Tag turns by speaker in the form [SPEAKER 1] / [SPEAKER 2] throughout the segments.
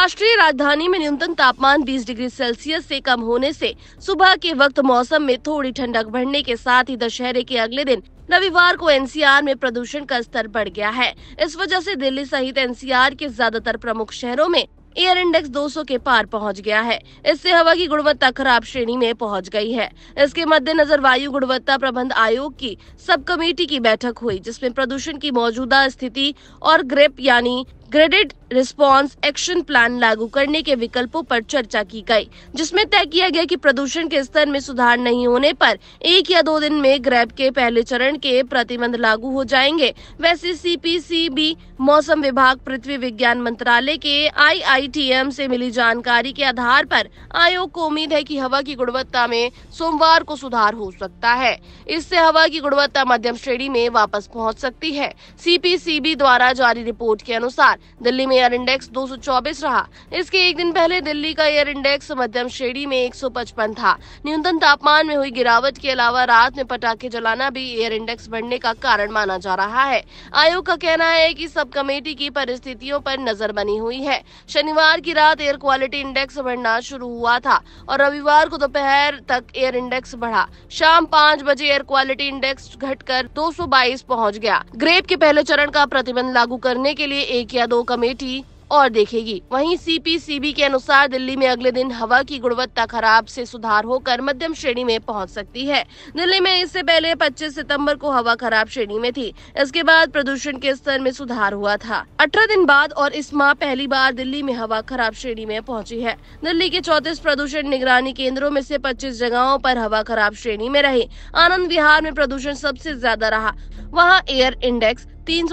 [SPEAKER 1] राष्ट्रीय राजधानी में न्यूनतम तापमान 20 डिग्री सेल्सियस से कम होने से सुबह के वक्त मौसम में थोड़ी ठंडक बढ़ने के साथ ही दशहरे के अगले दिन रविवार को एनसीआर में प्रदूषण का स्तर बढ़ गया है इस वजह से दिल्ली सहित एनसीआर के ज्यादातर प्रमुख शहरों में एयर इंडेक्स 200 के पार पहुंच गया है इससे हवा की गुणवत्ता खराब श्रेणी में पहुंच गई है इसके मद्देनजर वायु गुणवत्ता प्रबंध आयोग की सब कमेटी की बैठक हुई जिसमें प्रदूषण की मौजूदा स्थिति और ग्रेप यानी ग्रेडेड रिस्पांस एक्शन प्लान लागू करने के विकल्पों पर चर्चा की गई जिसमें तय किया गया कि प्रदूषण के स्तर में सुधार नहीं होने पर एक या दो दिन में ग्रैब के पहले चरण के प्रतिबंध लागू हो जाएंगे वैसे सीपीसीबी मौसम विभाग पृथ्वी विज्ञान मंत्रालय के आईआईटीएम से मिली जानकारी के आधार पर आयोग को उम्मीद है कि हवा की गुणवत्ता में सोमवार को सुधार हो सकता है इससे हवा की गुणवत्ता मध्यम श्रेणी में वापस पहुंच सकती है सीपीसीबी द्वारा जारी रिपोर्ट के अनुसार दिल्ली में एयर इंडेक्स 224 रहा इसके एक दिन पहले दिल्ली का एयर इंडेक्स मध्यम श्रेणी में 155 था न्यूनतम तापमान में हुई गिरावट के अलावा रात में पटाखे जलाना भी एयर इंडेक्स बढ़ने का कारण माना जा रहा है आयोग का कहना है की सब कमेटी की परिस्थितियों पर नजर बनी हुई है शनिवार की रात एयर क्वालिटी इंडेक्स बढ़ना शुरू हुआ था और रविवार को दोपहर तक एयर इंडेक्स बढ़ा शाम पाँच बजे एयर क्वालिटी इंडेक्स घटकर 222 पहुंच गया ग्रेप के पहले चरण का प्रतिबंध लागू करने के लिए एक या दो कमेटी और देखेगी वहीं सीपीसीबी के अनुसार दिल्ली में अगले दिन हवा की गुणवत्ता खराब से सुधार होकर मध्यम श्रेणी में पहुंच सकती है दिल्ली में इससे पहले 25 सितंबर को हवा खराब श्रेणी में थी इसके बाद प्रदूषण के स्तर में सुधार हुआ था अठारह दिन बाद और इस माह पहली बार दिल्ली में हवा खराब श्रेणी में पहुँची है दिल्ली के चौतीस प्रदूषण निगरानी केंद्रों में ऐसी पच्चीस जगहों आरोप हवा खराब श्रेणी में रही आनंद विहार में प्रदूषण सबसे ज्यादा रहा वहाँ एयर इंडेक्स तीन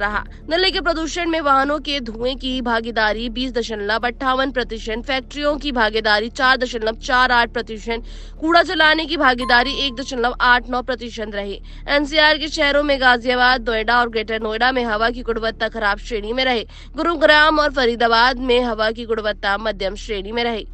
[SPEAKER 1] रहा नले के प्रदूषण में वाहनों के धुएं की भागीदारी बीस दशमलव अट्ठावन प्रतिशत फैक्ट्रियों की भागीदारी चार दशमलव चार आठ प्रतिशत कूड़ा जलाने की भागीदारी एक दशमलव आठ नौ प्रतिशत रही एनसीआर के शहरों में गाजियाबाद नोएडा और ग्रेटर नोएडा में हवा की गुणवत्ता खराब श्रेणी में रही गुरुग्राम और फरीदाबाद में हवा की गुणवत्ता मध्यम श्रेणी में रही